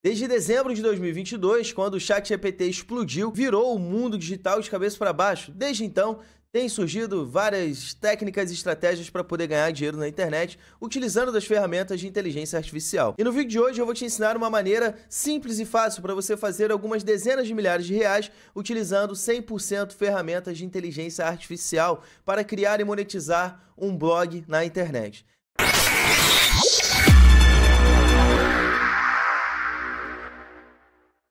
Desde dezembro de 2022, quando o chat GPT explodiu, virou o mundo digital de cabeça para baixo. Desde então, tem surgido várias técnicas e estratégias para poder ganhar dinheiro na internet utilizando as ferramentas de inteligência artificial. E no vídeo de hoje eu vou te ensinar uma maneira simples e fácil para você fazer algumas dezenas de milhares de reais utilizando 100% ferramentas de inteligência artificial para criar e monetizar um blog na internet.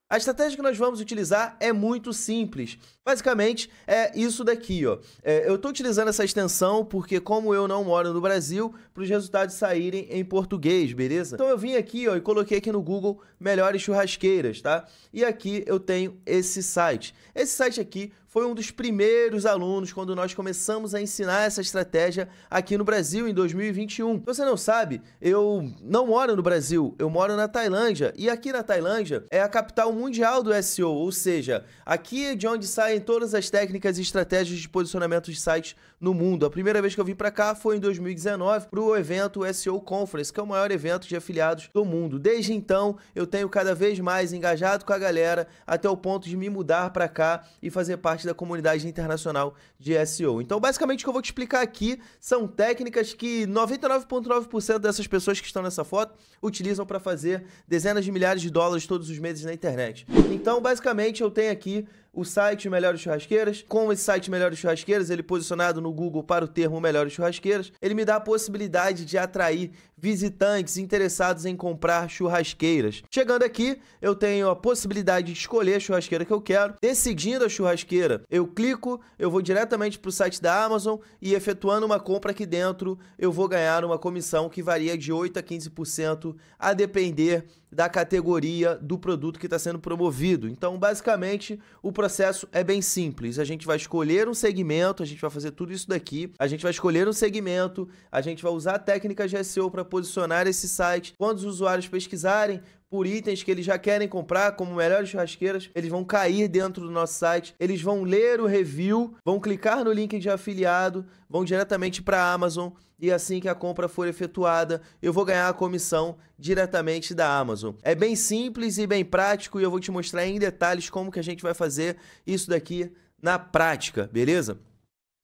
A estratégia que nós vamos utilizar é muito simples. Basicamente, é isso daqui, ó. É, eu estou utilizando essa extensão porque, como eu não moro no Brasil, para os resultados saírem em português, beleza? Então eu vim aqui, ó, e coloquei aqui no Google melhores churrasqueiras, tá? E aqui eu tenho esse site. Esse site aqui foi um dos primeiros alunos quando nós começamos a ensinar essa estratégia aqui no Brasil em 2021. Você não sabe, eu não moro no Brasil, eu moro na Tailândia e aqui na Tailândia é a capital mundial do SEO, ou seja, aqui é de onde saem todas as técnicas e estratégias de posicionamento de sites no mundo. A primeira vez que eu vim para cá foi em 2019 para o evento SEO Conference, que é o maior evento de afiliados do mundo. Desde então, eu tenho cada vez mais engajado com a galera até o ponto de me mudar para cá e fazer parte da comunidade internacional de SEO. Então, basicamente, o que eu vou te explicar aqui são técnicas que 99,9% dessas pessoas que estão nessa foto utilizam para fazer dezenas de milhares de dólares todos os meses na internet. Então, basicamente, eu tenho aqui o site Melhores Churrasqueiras. Com esse site Melhores Churrasqueiras, ele posicionado no Google para o termo Melhores Churrasqueiras, ele me dá a possibilidade de atrair visitantes interessados em comprar churrasqueiras. Chegando aqui, eu tenho a possibilidade de escolher a churrasqueira que eu quero. Decidindo a churrasqueira, eu clico, eu vou diretamente para o site da Amazon e efetuando uma compra aqui dentro, eu vou ganhar uma comissão que varia de 8 a 15% a depender da categoria do produto que está sendo promovido. Então, basicamente, o processo é bem simples. A gente vai escolher um segmento, a gente vai fazer tudo isso daqui. A gente vai escolher um segmento, a gente vai usar técnicas de SEO para posicionar esse site. Quando os usuários pesquisarem, por itens que eles já querem comprar, como melhores churrasqueiras, eles vão cair dentro do nosso site, eles vão ler o review, vão clicar no link de afiliado, vão diretamente para a Amazon e assim que a compra for efetuada, eu vou ganhar a comissão diretamente da Amazon. É bem simples e bem prático e eu vou te mostrar em detalhes como que a gente vai fazer isso daqui na prática, beleza?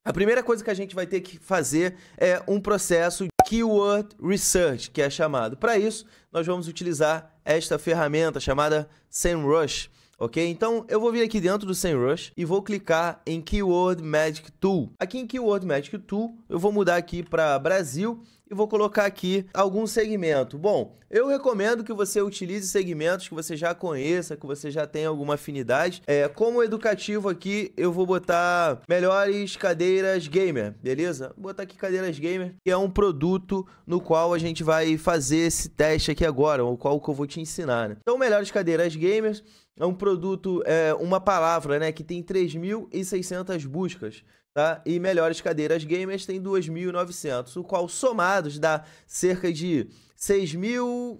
A primeira coisa que a gente vai ter que fazer é um processo de keyword research, que é chamado. Para isso, nós vamos utilizar esta ferramenta chamada SEMrush ok? Então eu vou vir aqui dentro do SEMrush e vou clicar em Keyword Magic Tool. Aqui em Keyword Magic Tool eu vou mudar aqui para Brasil e vou colocar aqui algum segmento. Bom, eu recomendo que você utilize segmentos que você já conheça, que você já tenha alguma afinidade. É, como educativo aqui, eu vou botar melhores cadeiras gamer, beleza? Vou botar aqui cadeiras gamer, que é um produto no qual a gente vai fazer esse teste aqui agora, o qual que eu vou te ensinar. Né? Então, melhores cadeiras gamers é um produto, é uma palavra, né, que tem 3.600 buscas, tá? E melhores cadeiras gamers tem 2.900, o qual somados dá cerca de 6.000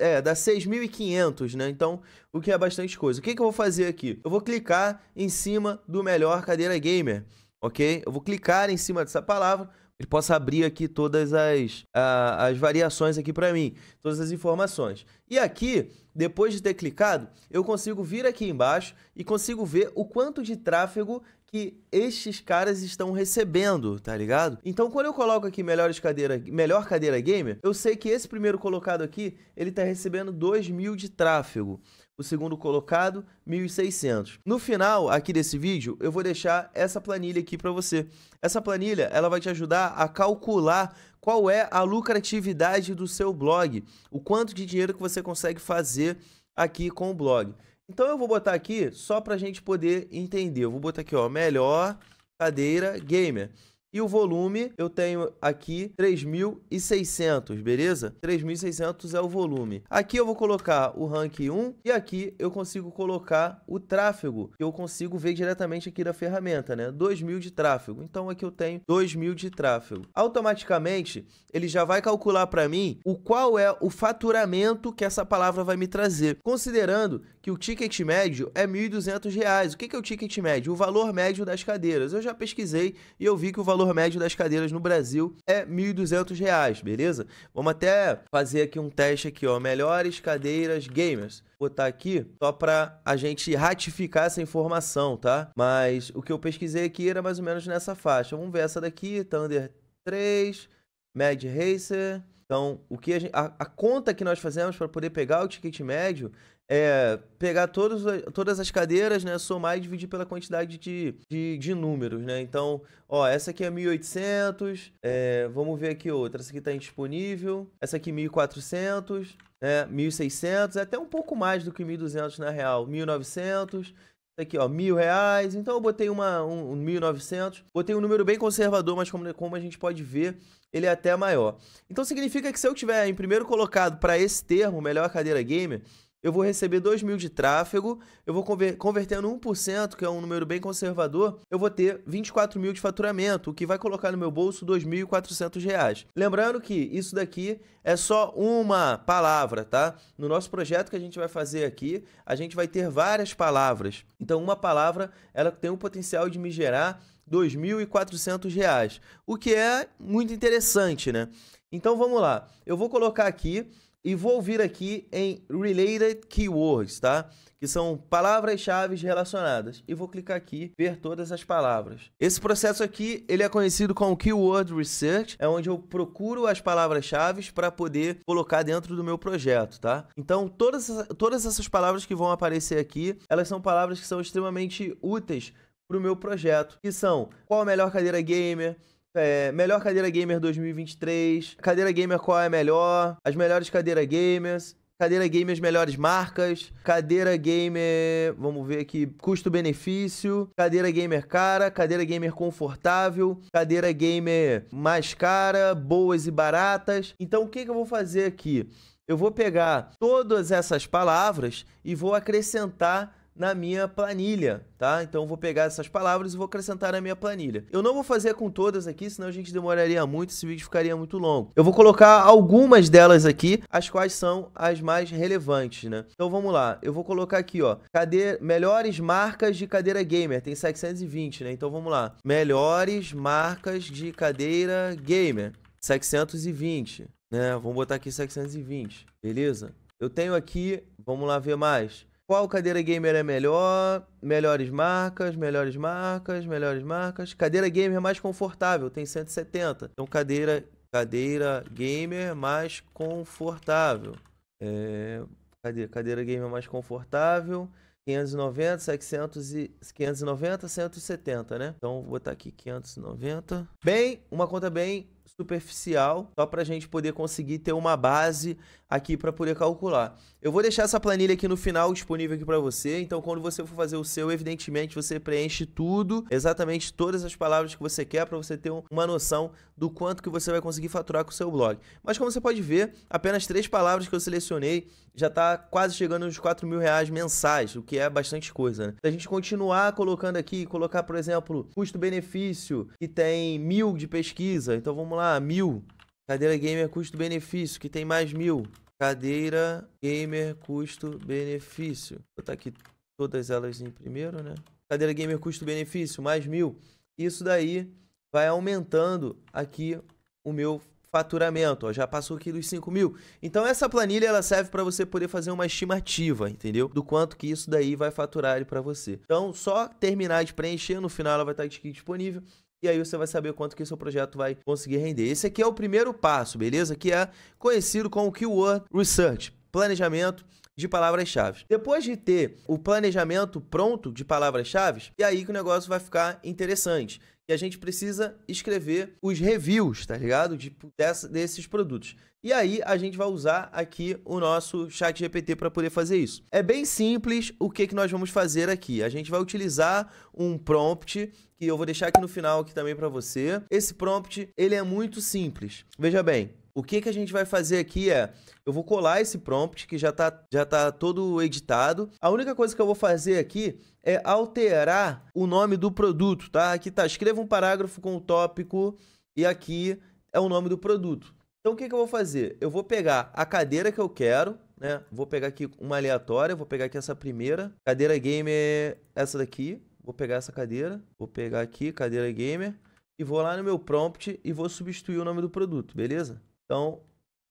é, dá 6.500, né? Então, o que é bastante coisa. O que, que eu vou fazer aqui? Eu vou clicar em cima do melhor cadeira gamer, ok? Eu vou clicar em cima dessa palavra, ele possa abrir aqui todas as, a, as variações aqui para mim, todas as informações. E aqui, depois de ter clicado, eu consigo vir aqui embaixo e consigo ver o quanto de tráfego que estes caras estão recebendo, tá ligado? Então, quando eu coloco aqui melhores cadeira, melhor cadeira gamer, eu sei que esse primeiro colocado aqui, ele tá recebendo 2 mil de tráfego o segundo colocado 1.600. No final aqui desse vídeo, eu vou deixar essa planilha aqui para você. Essa planilha, ela vai te ajudar a calcular qual é a lucratividade do seu blog, o quanto de dinheiro que você consegue fazer aqui com o blog. Então eu vou botar aqui só para a gente poder entender. Eu vou botar aqui, ó, melhor cadeira gamer. E o volume eu tenho aqui 3.600, beleza? 3.600 é o volume. Aqui eu vou colocar o rank 1 e aqui eu consigo colocar o tráfego. Que eu consigo ver diretamente aqui da ferramenta, né? 2.000 de tráfego. Então aqui eu tenho 2.000 de tráfego. Automaticamente ele já vai calcular para mim o qual é o faturamento que essa palavra vai me trazer. Considerando que o ticket médio é R$ 1.200. O que é o ticket médio? O valor médio das cadeiras. Eu já pesquisei e eu vi que o valor valor médio das cadeiras no Brasil é R$ 1.200, beleza? Vamos até fazer aqui um teste aqui, ó, melhores cadeiras gamers. Vou botar aqui só para a gente ratificar essa informação, tá? Mas o que eu pesquisei aqui era mais ou menos nessa faixa. Vamos ver essa daqui, Thunder 3, Mad Racer. Então, o que a, gente, a, a conta que nós fazemos para poder pegar o ticket médio é pegar todos, todas as cadeiras, né, somar e dividir pela quantidade de, de, de números, né? Então, ó, essa aqui é 1.800, é, vamos ver aqui outra, essa aqui tá indisponível, essa aqui 1.400, né, 1.600, é até um pouco mais do que 1.200 na real, 1.900... Tá aqui, ó, mil reais. Então eu botei uma, um, um 1.900. Botei um número bem conservador, mas como, como a gente pode ver, ele é até maior. Então significa que se eu tiver em primeiro colocado para esse termo, melhor cadeira gamer, eu vou receber 2 mil de tráfego, eu vou conver convertendo 1%, que é um número bem conservador, eu vou ter 24 mil de faturamento, o que vai colocar no meu bolso 2.400 reais. Lembrando que isso daqui é só uma palavra, tá? No nosso projeto que a gente vai fazer aqui, a gente vai ter várias palavras. Então, uma palavra, ela tem o potencial de me gerar R$ 2.400, o que é muito interessante, né? Então, vamos lá. Eu vou colocar aqui e vou vir aqui em Related Keywords, tá? Que são palavras-chave relacionadas. E vou clicar aqui, ver todas as palavras. Esse processo aqui, ele é conhecido como Keyword Research, é onde eu procuro as palavras-chave para poder colocar dentro do meu projeto, tá? Então, todas, todas essas palavras que vão aparecer aqui, elas são palavras que são extremamente úteis para o meu projeto, que são qual a melhor cadeira gamer, é, melhor cadeira gamer 2023. Cadeira gamer qual é melhor? As melhores cadeiras gamers. Cadeira gamer as melhores marcas. Cadeira gamer, vamos ver aqui, custo-benefício. Cadeira gamer cara, cadeira gamer confortável, cadeira gamer mais cara, boas e baratas. Então o que, que eu vou fazer aqui? Eu vou pegar todas essas palavras e vou acrescentar na minha planilha, tá? Então vou pegar essas palavras e vou acrescentar na minha planilha. Eu não vou fazer com todas aqui, senão a gente demoraria muito, esse vídeo ficaria muito longo. Eu vou colocar algumas delas aqui, as quais são as mais relevantes, né? Então vamos lá. Eu vou colocar aqui, ó, cadeira, melhores marcas de cadeira gamer, tem 720, né? Então vamos lá. Melhores marcas de cadeira gamer, 720, né? Vamos botar aqui 720, beleza? Eu tenho aqui, vamos lá ver mais qual cadeira gamer é melhor? Melhores marcas, melhores marcas, melhores marcas. Cadeira gamer mais confortável, tem 170. Então, cadeira, cadeira gamer mais confortável. É, cadeira, cadeira gamer mais confortável. 590, 700 e 590, 170, né? Então vou botar aqui 590. Bem, uma conta bem superficial, só para a gente poder conseguir ter uma base aqui para poder calcular. Eu vou deixar essa planilha aqui no final disponível aqui para você, então quando você for fazer o seu, evidentemente você preenche tudo, exatamente todas as palavras que você quer para você ter uma noção do quanto que você vai conseguir faturar com o seu blog. Mas como você pode ver, apenas três palavras que eu selecionei já está quase chegando nos 4 mil reais mensais, o que é bastante coisa, né? Se a gente continuar colocando aqui, colocar, por exemplo, custo-benefício, que tem mil de pesquisa, então vamos lá, mil. Cadeira gamer custo-benefício, que tem mais mil. Cadeira gamer custo-benefício. Vou botar aqui todas elas em primeiro, né? Cadeira gamer custo-benefício, mais mil. Isso daí vai aumentando aqui o meu faturamento, ó, já passou aqui dos 5 mil. Então essa planilha ela serve para você poder fazer uma estimativa, entendeu? Do quanto que isso daí vai faturar para você. Então só terminar de preencher, no final ela vai estar tá aqui disponível. E aí você vai saber quanto que seu projeto vai conseguir render. Esse aqui é o primeiro passo, beleza? Que é conhecido como Keyword Research, planejamento de palavras-chave. Depois de ter o planejamento pronto de palavras-chave, é aí que o negócio vai ficar interessante. E a gente precisa escrever os reviews, tá ligado? De, dessa, desses produtos. E aí a gente vai usar aqui o nosso chat GPT para poder fazer isso. É bem simples o que, que nós vamos fazer aqui. A gente vai utilizar um prompt que eu vou deixar aqui no final aqui também para você. Esse prompt, ele é muito simples. Veja bem, o que, que a gente vai fazer aqui é, eu vou colar esse prompt que já está já tá todo editado. A única coisa que eu vou fazer aqui é alterar o nome do produto, tá? Aqui tá, escreva um parágrafo com o tópico e aqui é o nome do produto. Então o que, que eu vou fazer? Eu vou pegar a cadeira que eu quero, né? Vou pegar aqui uma aleatória, vou pegar aqui essa primeira. Cadeira gamer, é essa daqui. Vou pegar essa cadeira, vou pegar aqui, cadeira gamer. E vou lá no meu prompt e vou substituir o nome do produto, beleza? Então,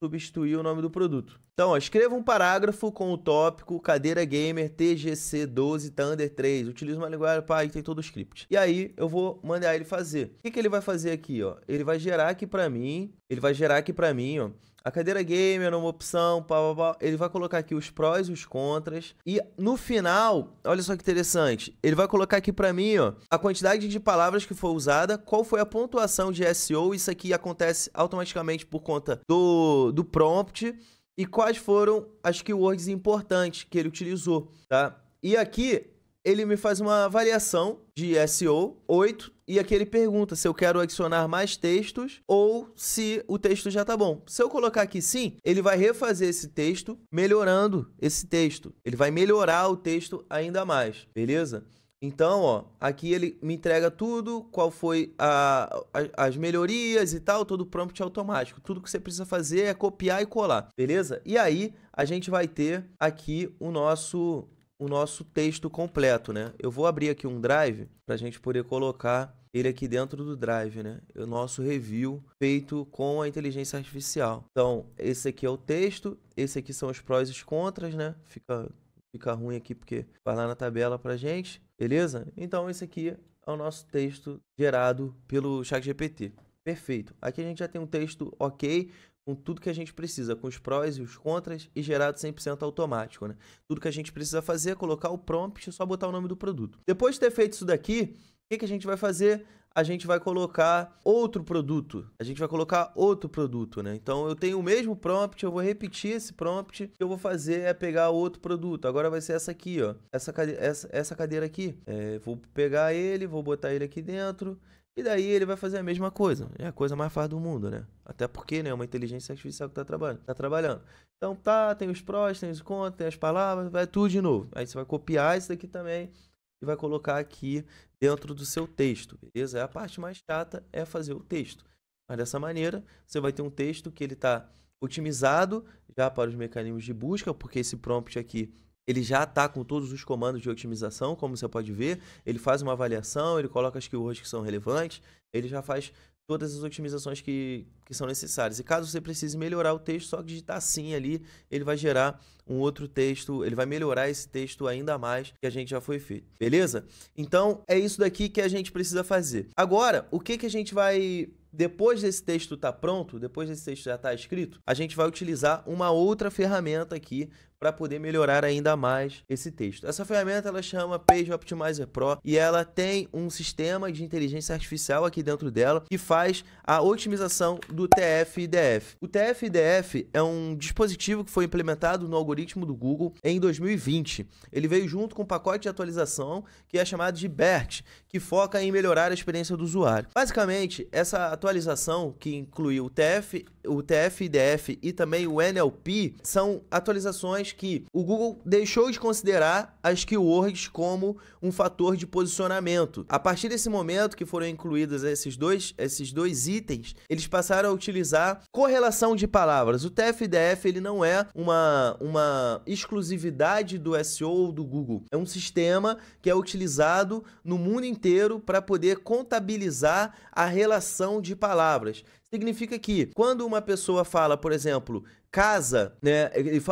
substituir o nome do produto. Então, ó, escreva um parágrafo com o tópico cadeira gamer TGC 12 Thunder 3. Utiliza uma linguagem, para aí tem todo o script. E aí eu vou mandar ele fazer. O que, que ele vai fazer aqui, ó? Ele vai gerar aqui para mim, ele vai gerar aqui para mim, ó, a cadeira gamer é uma opção, pá, pá, pá. Ele vai colocar aqui os prós e os contras. E no final, olha só que interessante, ele vai colocar aqui para mim, ó, a quantidade de palavras que foi usada, qual foi a pontuação de SEO, isso aqui acontece automaticamente por conta do, do prompt e quais foram as keywords importantes que ele utilizou, tá? E aqui ele me faz uma avaliação de SEO 8 e aqui ele pergunta se eu quero adicionar mais textos ou se o texto já tá bom. Se eu colocar aqui sim, ele vai refazer esse texto, melhorando esse texto. Ele vai melhorar o texto ainda mais, beleza? Então, ó, aqui ele me entrega tudo, qual foi a, a, as melhorias e tal, todo prompt automático. Tudo que você precisa fazer é copiar e colar, beleza? E aí a gente vai ter aqui o nosso o nosso texto completo, né? Eu vou abrir aqui um drive para a gente poder colocar ele aqui dentro do drive, né? É o nosso review feito com a inteligência artificial. Então, esse aqui é o texto, esse aqui são os prós e os contras, né? Fica, fica ruim aqui porque vai lá na tabela para a gente, beleza? Então, esse aqui é o nosso texto gerado pelo ChatGPT. Perfeito. Aqui a gente já tem um texto ok, com tudo que a gente precisa, com os prós e os contras e gerado 100% automático, né? Tudo que a gente precisa fazer é colocar o prompt e só botar o nome do produto. Depois de ter feito isso daqui, o que, que a gente vai fazer? A gente vai colocar outro produto. A gente vai colocar outro produto, né? Então eu tenho o mesmo prompt, eu vou repetir esse prompt. O que eu vou fazer é pegar outro produto. Agora vai ser essa aqui, ó. Essa cadeira, essa, essa cadeira aqui. É, vou pegar ele, vou botar ele aqui dentro. E daí ele vai fazer a mesma coisa. É a coisa mais fácil do mundo, né? Até porque, né? É uma inteligência artificial que tá, trabalhando, tá trabalhando. Então tá, tem os prós, tem os contras, tem as palavras, vai tudo de novo. Aí você vai copiar isso daqui também e vai colocar aqui dentro do seu texto, beleza? É a parte mais chata é fazer o texto. Mas dessa maneira, você vai ter um texto que ele tá otimizado já para os mecanismos de busca, porque esse prompt aqui ele já está com todos os comandos de otimização, como você pode ver. Ele faz uma avaliação, ele coloca as keywords que são relevantes, ele já faz todas as otimizações que, que são necessárias. E caso você precise melhorar o texto, só digitar sim ali, ele vai gerar um outro texto, ele vai melhorar esse texto ainda mais que a gente já foi feito, beleza? Então, é isso daqui que a gente precisa fazer. Agora, o que, que a gente vai depois desse texto estar tá pronto, depois desse texto já estar tá escrito, a gente vai utilizar uma outra ferramenta aqui para poder melhorar ainda mais esse texto. Essa ferramenta ela chama Page Optimizer Pro e ela tem um sistema de inteligência artificial aqui dentro dela que faz a otimização do TF-IDF. O TF-IDF é um dispositivo que foi implementado no algoritmo do Google em 2020. Ele veio junto com um pacote de atualização que é chamado de BERT, que foca em melhorar a experiência do usuário. Basicamente, essa atualização que incluiu o TF, o TF-IDF e também o NLP são atualizações que o Google deixou de considerar as keywords como um fator de posicionamento. A partir desse momento que foram incluídos esses dois, esses dois itens, eles passaram a utilizar correlação de palavras. O TFDF ele não é uma, uma exclusividade do SEO ou do Google. É um sistema que é utilizado no mundo inteiro para poder contabilizar a relação de palavras significa que quando uma pessoa fala, por exemplo, casa, né?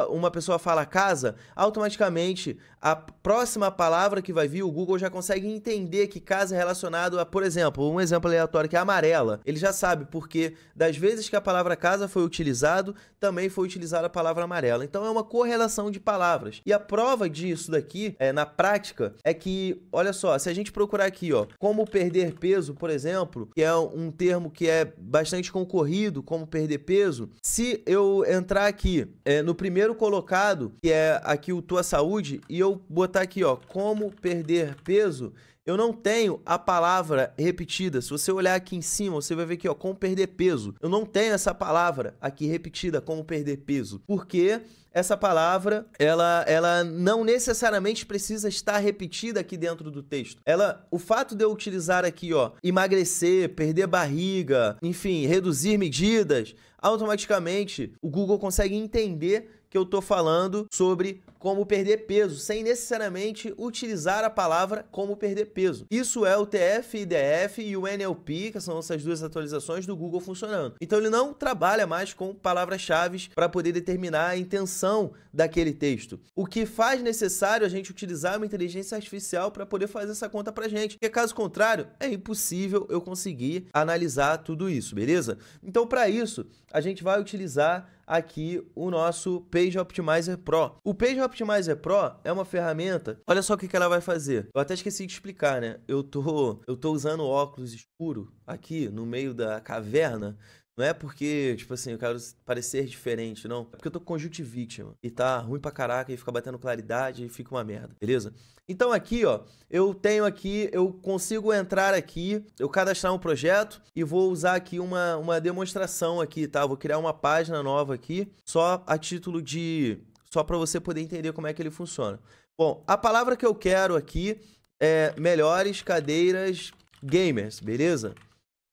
Uma pessoa fala casa, automaticamente a próxima palavra que vai vir, o Google já consegue entender que casa é relacionado a, por exemplo, um exemplo aleatório que é amarela. Ele já sabe porque das vezes que a palavra casa foi utilizado, também foi utilizada a palavra amarela. Então é uma correlação de palavras. E a prova disso daqui, é, na prática, é que, olha só, se a gente procurar aqui, ó, como perder peso, por exemplo, que é um termo que é bastante concorrido, como perder peso, se eu entrar aqui é, no primeiro colocado, que é aqui o Tua Saúde, e eu botar aqui, ó, como perder peso, eu não tenho a palavra repetida. Se você olhar aqui em cima, você vai ver aqui, ó, como perder peso. Eu não tenho essa palavra aqui repetida, como perder peso. Porque essa palavra, ela, ela não necessariamente precisa estar repetida aqui dentro do texto. Ela, o fato de eu utilizar aqui, ó, emagrecer, perder barriga, enfim, reduzir medidas, automaticamente o Google consegue entender que eu estou falando sobre como perder peso, sem necessariamente utilizar a palavra como perder peso. Isso é o TF-IDF e o NLP, que são essas duas atualizações do Google funcionando. Então ele não trabalha mais com palavras-chave para poder determinar a intenção daquele texto. O que faz necessário a gente utilizar uma inteligência artificial para poder fazer essa conta para gente, porque caso contrário é impossível eu conseguir analisar tudo isso, beleza? Então para isso a gente vai utilizar aqui o nosso Page Optimizer Pro. O Page Optimizer Optimizer é Pro é uma ferramenta, olha só o que, ela vai fazer. Eu até esqueci de explicar, né? Eu tô, eu tô usando óculos escuro aqui no meio da caverna. Não é porque, tipo assim, eu quero parecer diferente, não. É porque eu tô com conjuntivite, mano. E tá ruim pra caraca, e fica batendo claridade e fica uma merda, beleza? Então aqui, ó, eu tenho aqui, eu consigo entrar aqui, eu cadastrar um projeto e vou usar aqui uma, uma demonstração aqui, tá? Vou criar uma página nova aqui, só a título de só para você poder entender como é que ele funciona. Bom, a palavra que eu quero aqui é melhores cadeiras gamers, beleza?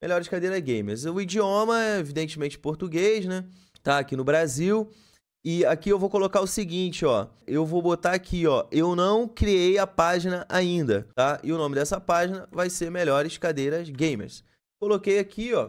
Melhores cadeiras gamers. O idioma é evidentemente português, né? Tá aqui no Brasil. E aqui eu vou colocar o seguinte, ó. Eu vou botar aqui, ó. Eu não criei a página ainda, tá? E o nome dessa página vai ser Melhores Cadeiras Gamers. Coloquei aqui, ó.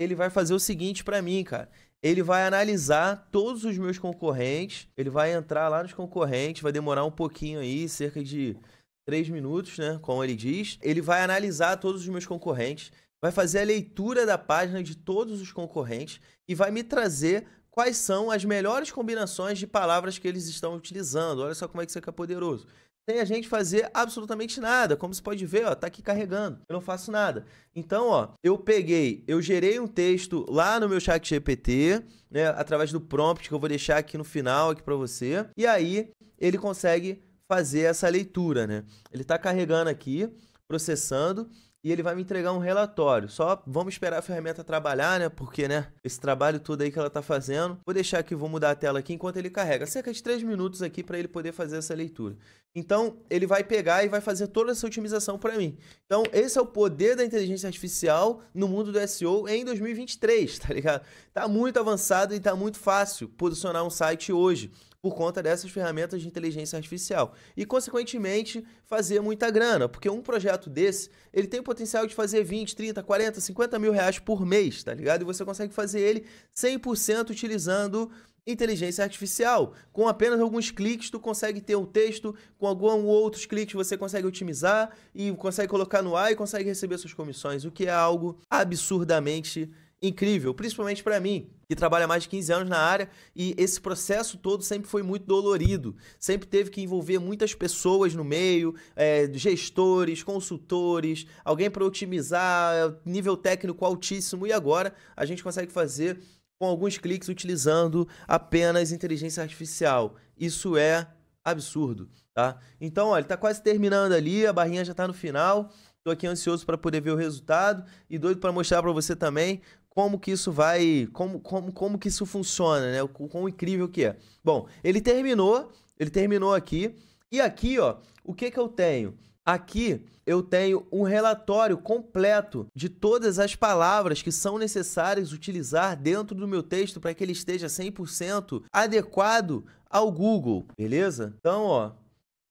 Ele vai fazer o seguinte para mim, cara. Ele vai analisar todos os meus concorrentes, ele vai entrar lá nos concorrentes, vai demorar um pouquinho aí, cerca de três minutos, né? Como ele diz. Ele vai analisar todos os meus concorrentes, vai fazer a leitura da página de todos os concorrentes e vai me trazer quais são as melhores combinações de palavras que eles estão utilizando. Olha só como é que isso é, é poderoso sem a gente fazer absolutamente nada. Como você pode ver, ó, tá aqui carregando. Eu não faço nada. Então, ó, eu peguei, eu gerei um texto lá no meu chat GPT, né, através do prompt que eu vou deixar aqui no final aqui para você. E aí ele consegue fazer essa leitura, né? Ele tá carregando aqui, processando e ele vai me entregar um relatório. Só vamos esperar a ferramenta trabalhar, né? Porque, né, esse trabalho todo aí que ela tá fazendo. Vou deixar aqui, vou mudar a tela aqui enquanto ele carrega. Cerca de 3 minutos aqui para ele poder fazer essa leitura. Então, ele vai pegar e vai fazer toda essa otimização para mim. Então, esse é o poder da inteligência artificial no mundo do SEO em 2023, tá ligado? Tá muito avançado e tá muito fácil posicionar um site hoje por conta dessas ferramentas de inteligência artificial. E, consequentemente, fazer muita grana, porque um projeto desse, ele tem o potencial de fazer 20, 30, 40, 50 mil reais por mês, tá ligado? E você consegue fazer ele 100% utilizando inteligência artificial. Com apenas alguns cliques, tu consegue ter um texto, com alguns outros cliques você consegue otimizar e consegue colocar no ar e consegue receber suas comissões, o que é algo absurdamente incrível, principalmente para mim, que trabalha mais de 15 anos na área e esse processo todo sempre foi muito dolorido. Sempre teve que envolver muitas pessoas no meio, é, gestores, consultores, alguém para otimizar, nível técnico altíssimo. E agora a gente consegue fazer com alguns cliques utilizando apenas inteligência artificial. Isso é absurdo, tá? Então, olha, tá quase terminando ali, a barrinha já tá no final. Tô aqui ansioso para poder ver o resultado e doido para mostrar para você também como que isso vai, como, como, como que isso funciona, né? O quão incrível que é. Bom, ele terminou, ele terminou aqui. E aqui, ó, o que que eu tenho? Aqui eu tenho um relatório completo de todas as palavras que são necessárias utilizar dentro do meu texto para que ele esteja 100% adequado ao Google, beleza? Então, ó,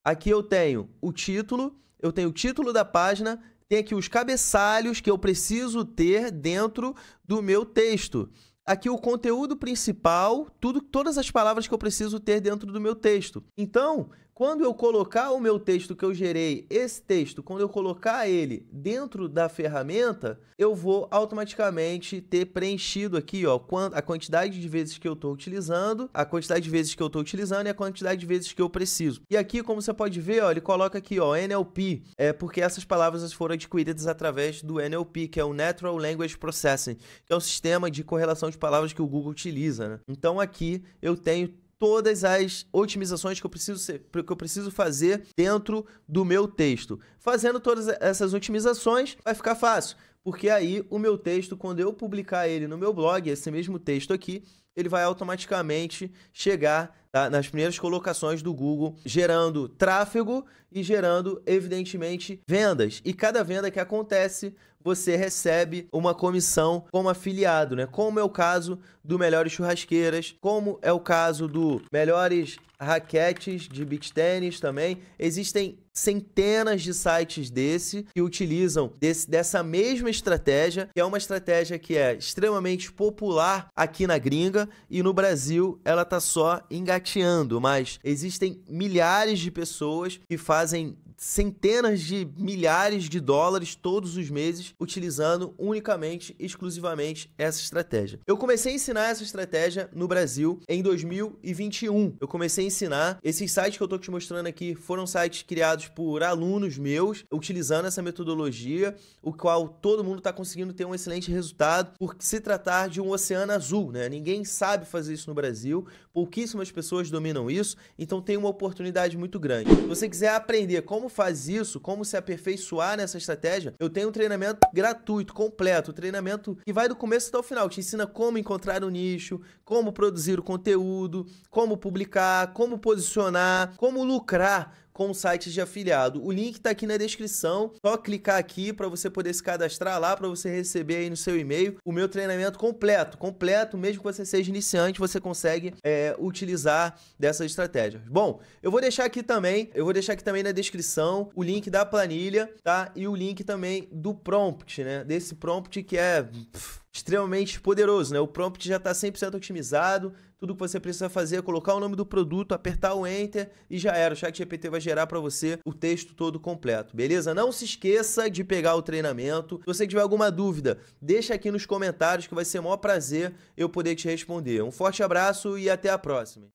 aqui eu tenho o título, eu tenho o título da página, tem aqui os cabeçalhos que eu preciso ter dentro do meu texto. Aqui o conteúdo principal, tudo, todas as palavras que eu preciso ter dentro do meu texto. Então, quando eu colocar o meu texto que eu gerei, esse texto, quando eu colocar ele dentro da ferramenta, eu vou automaticamente ter preenchido aqui ó, a quantidade de vezes que eu estou utilizando, a quantidade de vezes que eu estou utilizando e a quantidade de vezes que eu preciso. E aqui, como você pode ver, ó, ele coloca aqui ó, NLP, é porque essas palavras foram adquiridas através do NLP, que é o Natural Language Processing, que é o sistema de correlação de palavras que o Google utiliza. Né? Então aqui eu tenho todas as otimizações que eu preciso, ser, que eu preciso fazer dentro do meu texto. Fazendo todas essas otimizações, vai ficar fácil, porque aí o meu texto, quando eu publicar ele no meu blog, esse mesmo texto aqui, ele vai automaticamente chegar tá, nas primeiras colocações do Google, gerando tráfego e gerando, evidentemente, vendas. E cada venda que acontece, você recebe uma comissão como afiliado, né? Como é o caso do Melhores Churrasqueiras, como é o caso do Melhores Raquetes de Beach tennis também. Existem centenas de sites desse que utilizam desse, dessa mesma estratégia, que é uma estratégia que é extremamente popular aqui na gringa e no Brasil ela tá só engateando, mas existem milhares de pessoas que fazem centenas de milhares de dólares todos os meses utilizando unicamente, exclusivamente essa estratégia. Eu comecei a ensinar essa estratégia no Brasil em 2021. Eu comecei a ensinar esses sites que eu estou te mostrando aqui foram sites criados por alunos meus utilizando essa metodologia, o qual todo mundo está conseguindo ter um excelente resultado por se tratar de um oceano azul, né? Ninguém sabe fazer isso no Brasil, pouquíssimas pessoas dominam isso, então tem uma oportunidade muito grande. Se você quiser aprender como como faz isso, como se aperfeiçoar nessa estratégia, eu tenho um treinamento gratuito, completo, um treinamento que vai do começo até o final, te ensina como encontrar o um nicho, como produzir o conteúdo, como publicar, como posicionar, como lucrar com sites de afiliado. O link está aqui na descrição, só clicar aqui para você poder se cadastrar lá, para você receber aí no seu e-mail o meu treinamento completo, completo, mesmo que você seja iniciante, você consegue é, utilizar dessas estratégias. Bom, eu vou deixar aqui também, eu vou deixar aqui também na descrição o link da planilha, tá? E o link também do prompt, né? Desse prompt que é... Pff, extremamente poderoso, né? O prompt já está 100% otimizado, tudo que você precisa fazer é colocar o nome do produto, apertar o Enter e já era. O ChatGPT vai gerar para você o texto todo completo, beleza? Não se esqueça de pegar o treinamento. Se você tiver alguma dúvida, deixa aqui nos comentários que vai ser o maior prazer eu poder te responder. Um forte abraço e até a próxima.